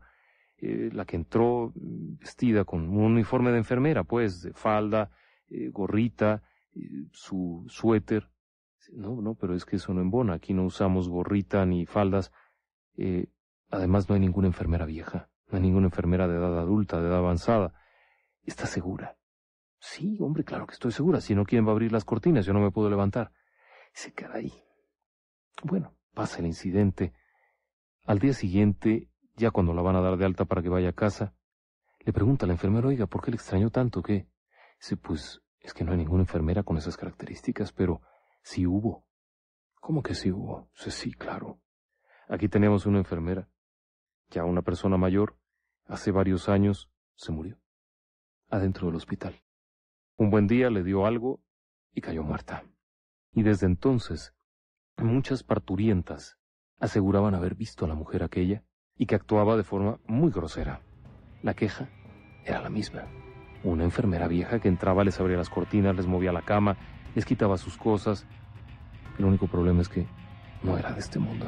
eh, la que entró mm, vestida con un uniforme de enfermera, pues, de falda, eh, gorrita, su suéter. No, no, pero es que eso no Bona. aquí no usamos gorrita ni faldas. Eh, además, no hay ninguna enfermera vieja, no hay ninguna enfermera de edad adulta, de edad avanzada. ¿Estás segura? Sí, hombre, claro que estoy segura, si no, ¿quién va a abrir las cortinas? Yo no me puedo levantar. Se queda ahí. Bueno, pasa el incidente. Al día siguiente, ya cuando la van a dar de alta para que vaya a casa, le pregunta a la enfermera, oiga, ¿por qué le extrañó tanto? que Sí, pues es que no hay ninguna enfermera con esas características, pero sí hubo. ¿Cómo que sí hubo? Sí, sí, claro. Aquí tenemos una enfermera, ya una persona mayor, hace varios años se murió, adentro del hospital. Un buen día le dio algo y cayó muerta. Y desde entonces Muchas parturientas aseguraban haber visto a la mujer aquella y que actuaba de forma muy grosera. La queja era la misma. Una enfermera vieja que entraba, les abría las cortinas, les movía la cama, les quitaba sus cosas. El único problema es que no era de este mundo.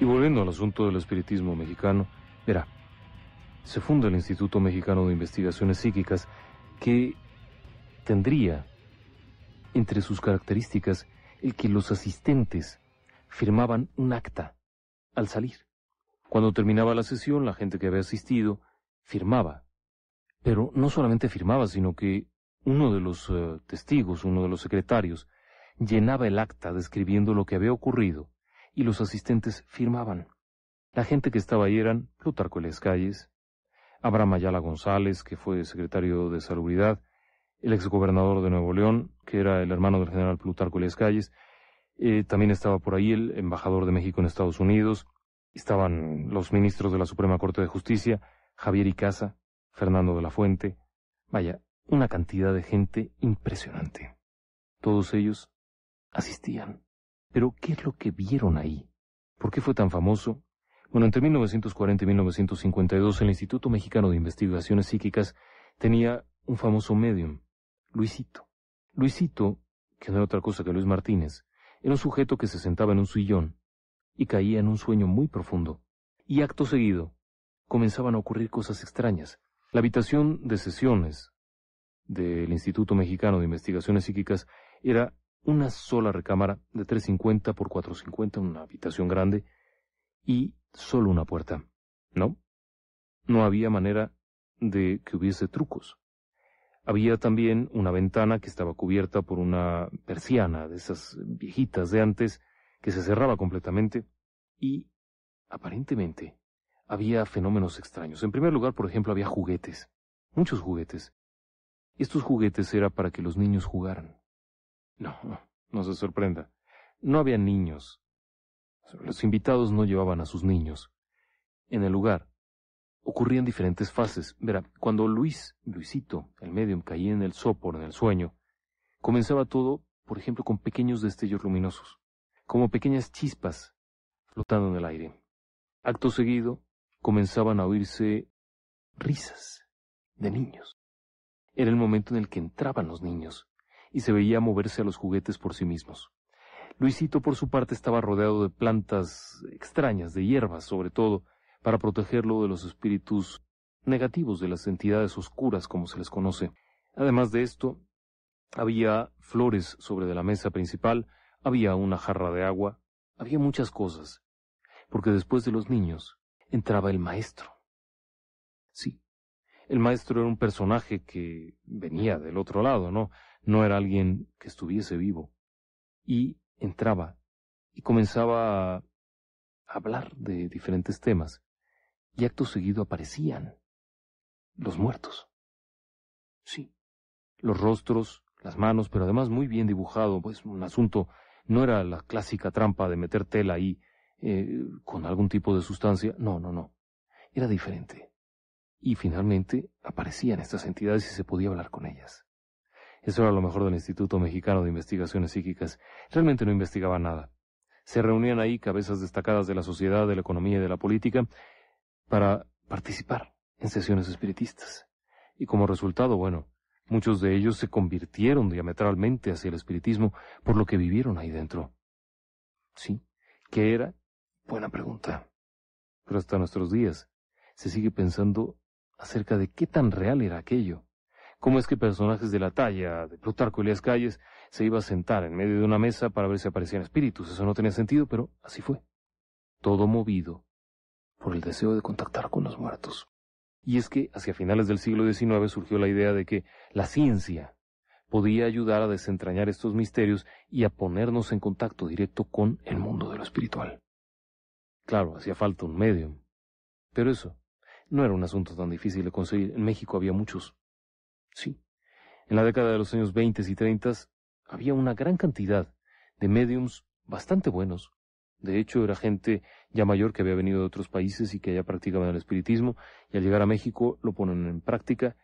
Y volviendo al asunto del espiritismo mexicano, verá, se funda el Instituto Mexicano de Investigaciones Psíquicas que tendría entre sus características, el que los asistentes firmaban un acta al salir. Cuando terminaba la sesión, la gente que había asistido firmaba. Pero no solamente firmaba, sino que uno de los eh, testigos, uno de los secretarios, llenaba el acta describiendo lo que había ocurrido y los asistentes firmaban. La gente que estaba ahí eran Plutarco las Calles, Abraham Ayala González, que fue secretario de Salubridad, el exgobernador de Nuevo León, que era el hermano del general Plutarco Elías Calles, eh, también estaba por ahí el embajador de México en Estados Unidos, estaban los ministros de la Suprema Corte de Justicia, Javier Icaza, Fernando de la Fuente, vaya, una cantidad de gente impresionante. Todos ellos asistían. Pero, ¿qué es lo que vieron ahí? ¿Por qué fue tan famoso? Bueno, entre 1940 y 1952 el Instituto Mexicano de Investigaciones Psíquicas tenía un famoso medium, Luisito. Luisito, que no era otra cosa que Luis Martínez, era un sujeto que se sentaba en un sillón y caía en un sueño muy profundo. Y acto seguido, comenzaban a ocurrir cosas extrañas. La habitación de sesiones del Instituto Mexicano de Investigaciones Psíquicas era una sola recámara de 350 por 450, una habitación grande, y solo una puerta. ¿No? No había manera de que hubiese trucos. Había también una ventana que estaba cubierta por una persiana de esas viejitas de antes que se cerraba completamente y, aparentemente, había fenómenos extraños. En primer lugar, por ejemplo, había juguetes, muchos juguetes. Estos juguetes era para que los niños jugaran. No, no, no se sorprenda. No había niños. Los invitados no llevaban a sus niños. En el lugar ocurrían diferentes fases. Verá, cuando Luis, Luisito, el medium, caía en el sopor, en el sueño, comenzaba todo, por ejemplo, con pequeños destellos luminosos, como pequeñas chispas flotando en el aire. Acto seguido, comenzaban a oírse risas de niños. Era el momento en el que entraban los niños y se veía moverse a los juguetes por sí mismos. Luisito, por su parte, estaba rodeado de plantas extrañas, de hierbas sobre todo, para protegerlo de los espíritus negativos de las entidades oscuras, como se les conoce. Además de esto, había flores sobre la mesa principal, había una jarra de agua, había muchas cosas, porque después de los niños entraba el maestro. Sí, el maestro era un personaje que venía del otro lado, ¿no? No era alguien que estuviese vivo. Y entraba y comenzaba a hablar de diferentes temas y acto seguido aparecían los muertos. Sí, los rostros, las manos, pero además muy bien dibujado, pues un asunto no era la clásica trampa de meter tela ahí eh, con algún tipo de sustancia, no, no, no, era diferente. Y finalmente aparecían estas entidades y se podía hablar con ellas. Eso era lo mejor del Instituto Mexicano de Investigaciones Psíquicas. Realmente no investigaba nada. Se reunían ahí cabezas destacadas de la sociedad, de la economía y de la política, para participar en sesiones espiritistas. Y como resultado, bueno, muchos de ellos se convirtieron diametralmente hacia el espiritismo por lo que vivieron ahí dentro. ¿Sí? ¿Qué era? Buena pregunta. Pero hasta nuestros días se sigue pensando acerca de qué tan real era aquello. ¿Cómo es que personajes de la talla de Plutarco y las Calles se iba a sentar en medio de una mesa para ver si aparecían espíritus? Eso no tenía sentido, pero así fue. Todo movido por el deseo de contactar con los muertos. Y es que hacia finales del siglo XIX surgió la idea de que la ciencia podía ayudar a desentrañar estos misterios y a ponernos en contacto directo con el mundo de lo espiritual. Claro, hacía falta un medium. Pero eso no era un asunto tan difícil de conseguir. En México había muchos. Sí. En la década de los años 20 y 30 había una gran cantidad de mediums bastante buenos de hecho, era gente ya mayor que había venido de otros países y que ya practicaban el espiritismo, y al llegar a México lo ponen en práctica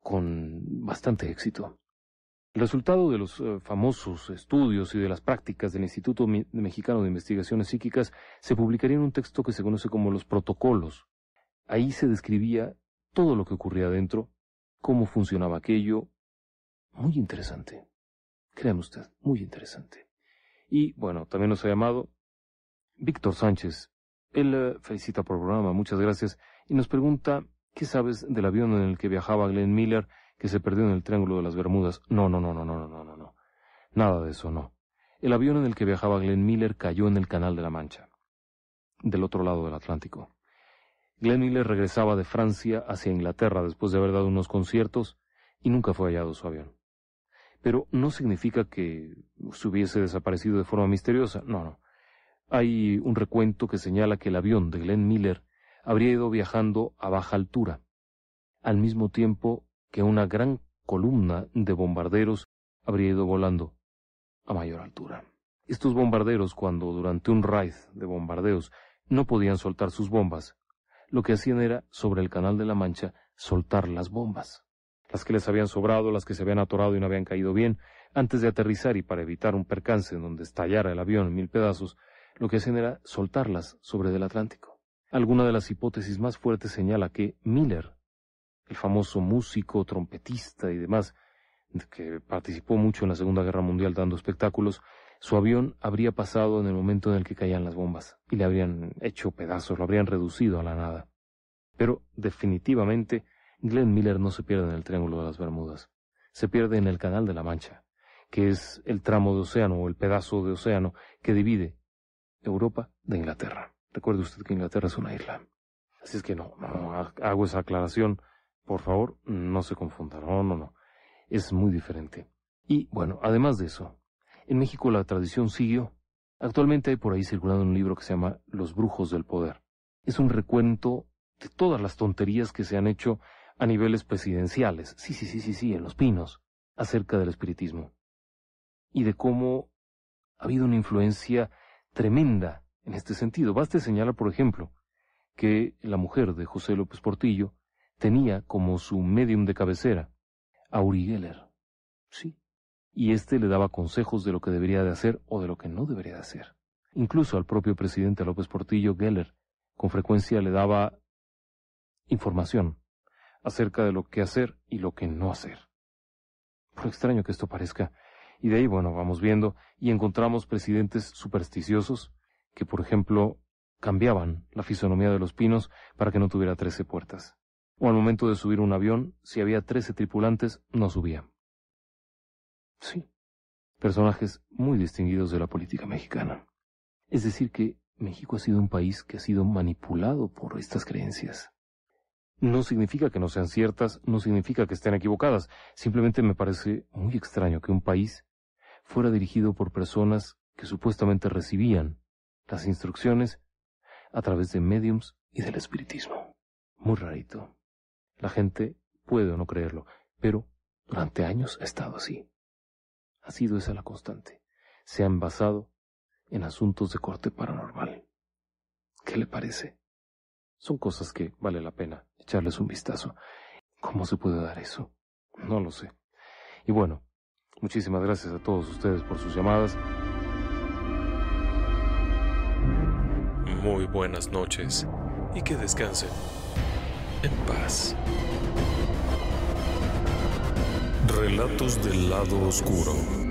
con bastante éxito. El resultado de los eh, famosos estudios y de las prácticas del Instituto Mexicano de Investigaciones Psíquicas se publicaría en un texto que se conoce como los protocolos. Ahí se describía todo lo que ocurría adentro, cómo funcionaba aquello. Muy interesante. créanme usted, muy interesante. Y bueno, también nos ha llamado Víctor Sánchez. Él eh, felicita por el programa, muchas gracias, y nos pregunta, ¿qué sabes del avión en el que viajaba Glenn Miller que se perdió en el Triángulo de las Bermudas? No, no, no, no, no, no, no, no. Nada de eso, no. El avión en el que viajaba Glenn Miller cayó en el Canal de la Mancha, del otro lado del Atlántico. Glenn Miller regresaba de Francia hacia Inglaterra después de haber dado unos conciertos y nunca fue hallado su avión. Pero no significa que se hubiese desaparecido de forma misteriosa, no, no. Hay un recuento que señala que el avión de Glenn Miller habría ido viajando a baja altura, al mismo tiempo que una gran columna de bombarderos habría ido volando a mayor altura. Estos bombarderos, cuando durante un raid de bombardeos no podían soltar sus bombas, lo que hacían era, sobre el Canal de la Mancha, soltar las bombas. Las que les habían sobrado, las que se habían atorado y no habían caído bien, antes de aterrizar y para evitar un percance en donde estallara el avión en mil pedazos, lo que hacen era soltarlas sobre el Atlántico. Alguna de las hipótesis más fuertes señala que Miller, el famoso músico, trompetista y demás, que participó mucho en la Segunda Guerra Mundial dando espectáculos, su avión habría pasado en el momento en el que caían las bombas y le habrían hecho pedazos, lo habrían reducido a la nada. Pero definitivamente Glenn Miller no se pierde en el Triángulo de las Bermudas, se pierde en el Canal de la Mancha, que es el tramo de océano o el pedazo de océano que divide Europa de Inglaterra. Recuerde usted que Inglaterra es una isla. Así es que no, no, hago esa aclaración. Por favor, no se confundan. No, no, no. Es muy diferente. Y bueno, además de eso, en México la tradición siguió. Actualmente hay por ahí circulando un libro que se llama Los Brujos del Poder. Es un recuento de todas las tonterías que se han hecho a niveles presidenciales. Sí, sí, sí, sí, sí, en los pinos, acerca del espiritismo. Y de cómo ha habido una influencia tremenda en este sentido. Baste señalar, por ejemplo, que la mujer de José López Portillo tenía como su medium de cabecera a Uri Geller. Sí. Y éste le daba consejos de lo que debería de hacer o de lo que no debería de hacer. Incluso al propio presidente López Portillo, Geller, con frecuencia le daba información acerca de lo que hacer y lo que no hacer. Por extraño que esto parezca, y de ahí, bueno, vamos viendo y encontramos presidentes supersticiosos que, por ejemplo, cambiaban la fisonomía de los pinos para que no tuviera trece puertas. O al momento de subir un avión, si había trece tripulantes, no subían. Sí, personajes muy distinguidos de la política mexicana. Es decir, que México ha sido un país que ha sido manipulado por estas creencias no significa que no sean ciertas, no significa que estén equivocadas. Simplemente me parece muy extraño que un país fuera dirigido por personas que supuestamente recibían las instrucciones a través de mediums y del espiritismo. Muy rarito. La gente puede o no creerlo, pero durante años ha estado así. Ha sido esa la constante. Se han basado en asuntos de corte paranormal. ¿Qué le parece? Son cosas que vale la pena echarles un vistazo. ¿Cómo se puede dar eso? No lo sé. Y bueno, muchísimas gracias a todos ustedes por sus llamadas. Muy buenas noches y que descansen en paz. Relatos del lado oscuro.